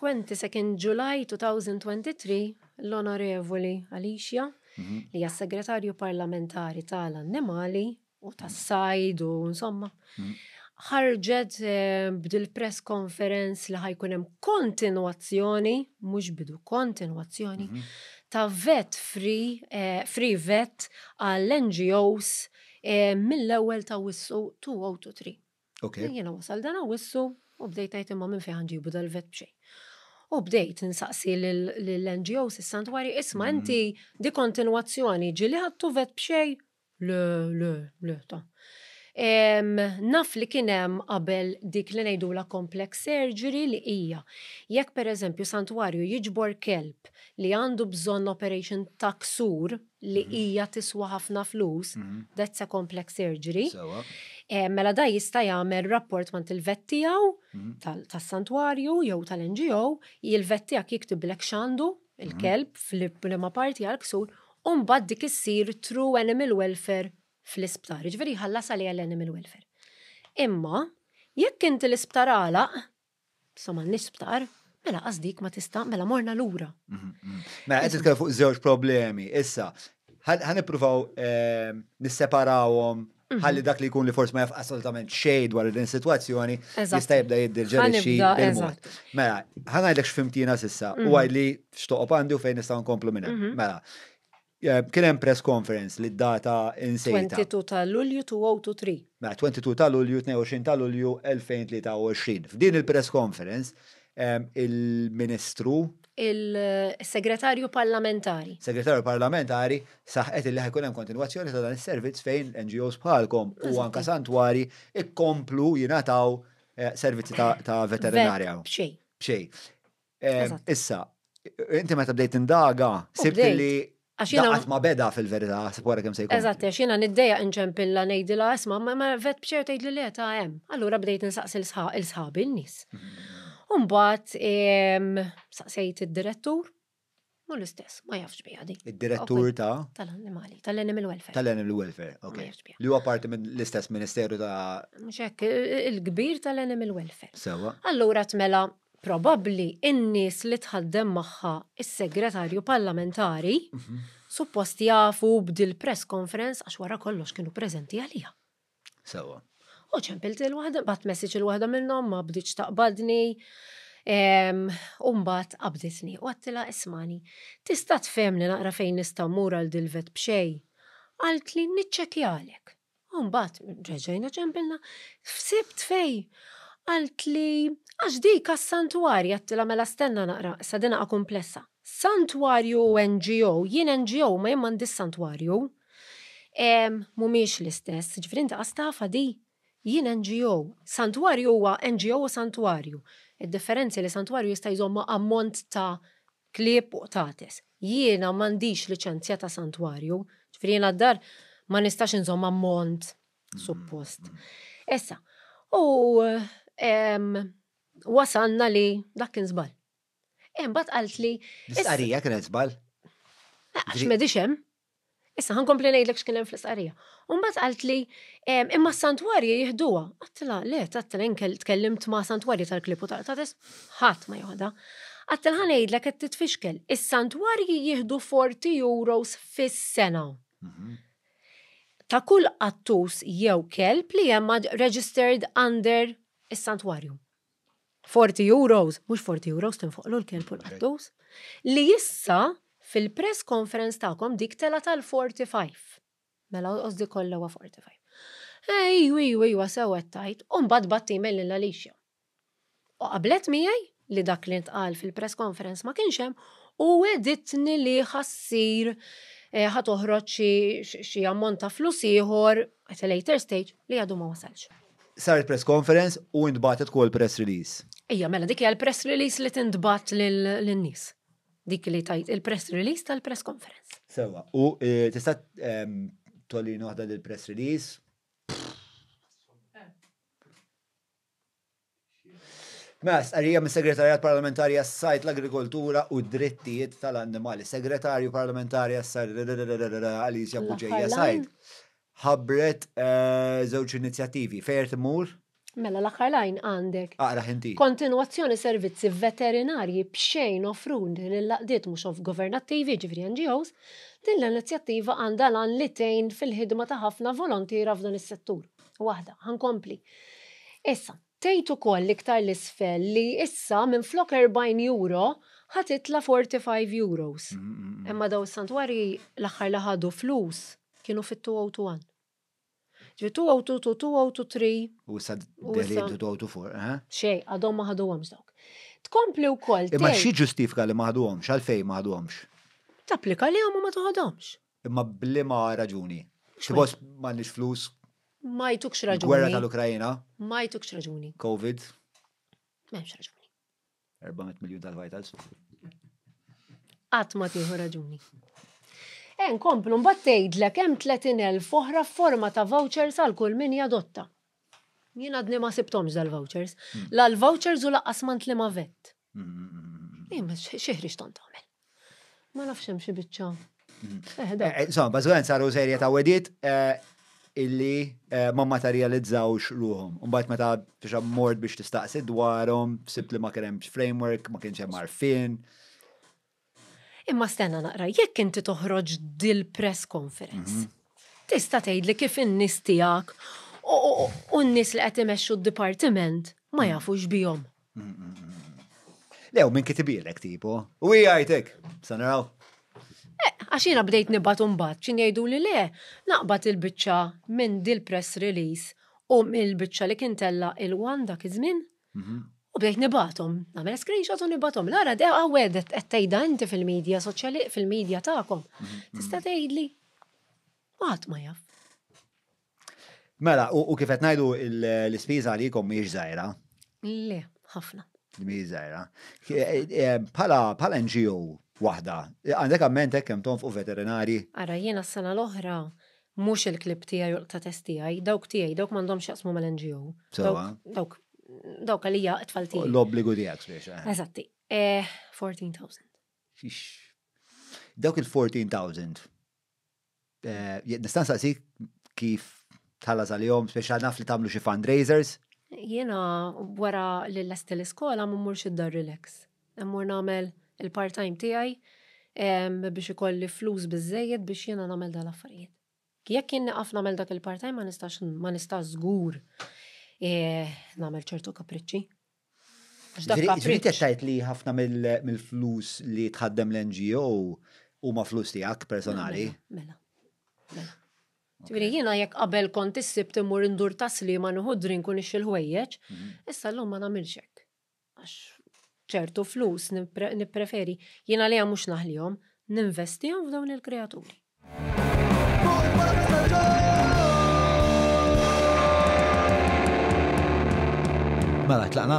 22nd July 2023 l-Onorevoli Alicia mhm. li hija segretarju parlamentari tal-annimali u tas-sajd u insomma mhm. ħarġet eh, bdil press conference li ħajkun hemm kontinwazzjoni, mhux bidu kontinwazzjoni, mhm. ta' vet free, eh, free vet għall-NGOs eh, mill-ewwel ta' wissu 3. Okay. Jiena wasal dan wissu u bdejtajt imma minn fejn ġibu dal-vet bxejn. U bdejt nsaqsi l-NGOs is-santwari, isma mhm. inti di kontinuazzjoni ġili ħattu vet bxej? Le, le, le, ta' Naf li kienem qabel dik li nejdu la complex surgery li hija. Jekk per eżempju santwarju jiġbor kelb li għandu bżon operation taksur li hija tiswa ħafna flus, that's a complex surgery. Mela da jista' jagħmel rapport mant il-vet tiegħu tas-santwarju jew tal-NGO, il-vet tiegħek jiktiblek x'għandu il-kelb fil-prima parti għal-ksur, un bad dik issir true animal welfare fl-isptar, ġveri ħallas sali l-animal welfare. Imma, jekk inti l-isptar għalaq, somma l-isptar, mela għazdik ma tista' mela morna l-ura. Ma għed t fuq zewġ problemi, issa, ħaniprufaw ehm, nisseparawom mhm. ħalli dak li jkun li forse ma jaf assolutament xej dwar din situazzjoni jista' jibda li xi bil-mod. Mela, ħanajdlek x'fimtina sissa u mhm. għajli x'toqob għandi u fejn nistgħu nkomplu minn mhm. Mela, Kien hemm press conference li data insejta. 22 ta' Lulju 2023. Ma 22 ta' Lulju 22 ta' Lulju 2023. F'din il-press conference il-Ministru il-segretarju parlamentari. Segretarju parlamentari saħqet li ħajkun hemm kontinwazzjoni ta' dan is-servizz fejn NGOs bħalkom u anka santwari ikkomplu jingħataw eh, servizzi ta' veterinarja. Bxej. Bxej. Issa, inti meta bdejt indaga, sibt li Għaxina. ma beda fil-verita, s-wara kem sejkun. Eżatt, għaxina niddeja nċempilla la isma, ma vet bċer id li ta' jem. Allura bdejt nsaqs il-sħab il-nis. Mhm. Umbat, saqsejt il-direttur, mu l-istess, ma jafx bija di. Il-direttur ta' tal-animali, tal-animal welfare. Tal-animal welfare, ok. Li huwa parti minn l-istess ministeru ta' Mxek, il-kbir tal-animal welfare. Sewa. Allura tmela probabbli in-nies li tħaddem magħha is-segretarju parlamentari mhm. suppost jafu b'dil press conference għax wara kollox kienu preżenti għalija. Sewa. U ċempilt il-wahda, bat message il-wahda minnom, ma bdiċ taqbadni, umbat qabditni. U għattila ismani, tista fem li naqra fejn nista mura l-dilvet bxej. Għalt li nitċekjalek. għalek. Umbat, ġeġajna ċempilna, fsibt fej. Għalt li, għax dik s santwarju għattila mela stenna naqra, sadina għa komplessa. Santwarju NGO, jien NGO ma jien santuario santwarju. Mumiex l-istess, ġifri inti għastafa di, jien NGO. Santwarju huwa NGO u santwarju. Id-differenzi li santwarju jista' jżomma ammont ta' klieb u tates. Jiena mandiċ liċenzja ta' santwarju, ġifri jiena d-dar ma nistax nżomma ammont mm, suppost. Essa, mm. u wasanna li dak kien żball. Imbagħad e qalt li. L-istqarrija kienet żball. Għax ah, m'għedix hemm. Issa ħankompli ngħidlek x'kien hemm fl-istqarrija. Umbagħad qalt li imma s-santwarji jieħduha. Qattila le, inkel tkellimt ma' santwarji tal-klipu tal-tatis ħadd ma joħda. Qattila ngħidlek qed titfixkel. Is-santwarji jieħdu 40 euros fis-sena. Mhm. Ta' kull qattus jew kelb li hemm registered under is-santwarju. 40 euros, mux 40 euros tinfoqlu l-kelb u l-qattus, li jissa fil-press conference ta'kom dik tela tal-45. Mela qosdi għa 45. Ej, ju, ju, ju, sewa tajt, un bad batti mill l-Alicia. U qablet miħaj li dak li ntqal fil-press conference ma kienxem u għeditni li xassir eh, ħat uħroċ xi ammont ta' flus ieħor at a later stage li għadu ma wasalx saret press conference u intbatet kol press release. Ejja, mela, dik hija l-press release li tintbat lin-nies. Dik li tajt il-press release tal-press conference. Sewa, u eh, tista' ehm, tolli noħda lill-press release. Ma's, arrija mis segretarjat parlamentari għas l-agrikoltura u drittijiet tal-annimali. Segretarju parlamentari għas-sajt Alicia Buġeja sajt ħabret eh, żewġ inizjattivi. Fejert mur? Mela l-aħħar lajn għandek. Aqra ħinti. Kontinuazzjoni servizzi veterinarji bxejn offrun din laqdiet mhux of governativi ġivri NGOs, din l-inizjattiva għandha lan li tejn fil-ħidma ta' ħafna volontira f'dan is-settur. Waħda, ħankompli. Issa, tgħid ukoll iktar l-isfel li issa minn flok 40 euro ħatitla 45 euros. Mm, mm, mm. Imma daw santwari l-aħħar laħadu flus kienu fit-201. Ġi 202, 203. U sad deli 204, ha? Xej, għadhom ma għom għomx dawk. Tkompli u koll. Ma xie ġustifika li maħadu għom, għomx, għalfej ma Tapplika li għom ma għom. Imma bli ma raġuni. Xibos ma nix flus. Ma jtukx raġuni. Gwerra tal-Ukrajina. Ma jtukx raġuni. Covid. Ma jtukx raġuni. 400 miljon tal vajtal Għatma tiħu raġuni. En eh, komplu mbagħad tgħidlek hemm 30,000 oħra forma ta' vouchers għal kull min jadotta. Jien għadni ma sibtomx dal-vouchers. Hmm. L-vouchers u laqqas mant li ma vett. Imma hmm. eh, xieħriġ tant għamel. Ma nafx hemm xi biċċa. Hmm. Eh, insomma, bażgħan saru serje ta' wedit illi ma materializzawx ruhom. Mbagħad meta biex mort biex tistaqsi dwarhom, sibt li ma kien framework, ma kienx hemm marfin. Imma stenna naqra, jekk inti toħroġ dil-press conference, mhm. tista' tgħidli kif in-nies tiegħek u n-nies li qed imexxu d-dipartiment ma mhm. jafux bihom. Lew, minn kitibilek tipo, u Eh, sanaraw. Għaxina bdejt nibbat unbat, xin jgħidu li le, naqbat il-bicċa minn dil-press release u mill-bicċa li kintella il-wanda kizmin mhm. U bdejt nibatom, għamel screenshot u nibatom. Lara, de għawed, ah, għettejda inti fil-medja soċjali, fil-medja ta'kom. Mhm, mhm. Tista' tgħidli, għat ma jaff. Mela, u kif qed ngħidu l-ispiża kom mhijiex żgħira. Le, ħafna. Mhijiex żgħira. Bħala eh, eh, NGO waħda, għandek amment hekk tonf u veterinari. Ara jiena s-sena l-oħra mhux il-klib tiegħi u ta' test tiegħi, dawk tiegħi, dawk m'għandhomx xaqsmu mal-NGO. Dawk dawk hija t-falti. L-obbligu dijak, biex. Eżatti, 14,000. Eh, dawk il-14,000. Eh, nistan saqsik kif tħallas għal-jom, speċa naf li tamlu xie fundraisers? Jena, wara l-lest l-iskola, mummur xid-dar relax. Mmur namel il-part-time tijaj biex ikolli flus bizzejed biex jena namel dal-affarijiet. Jekk jien naqaf namel dak il-part-time ma nistax ma nistax żgur E, namel ċertu kapriċċi. Ġri tettajt li ħafna mill-flus li tħaddem l-NGO u ma flus għak personali? Ah, mela, mela. mela. Ġviri, jina jek qabel kont issib timur indur tasli ma nħu drinku ix il-ħwejjeċ, mhm. issa l-lum ma namilxek. Għax ċertu flus nipreferi, jina li għamux naħlijom, ninvestijom f'dawn il-kreaturi. Mela, tlaqna.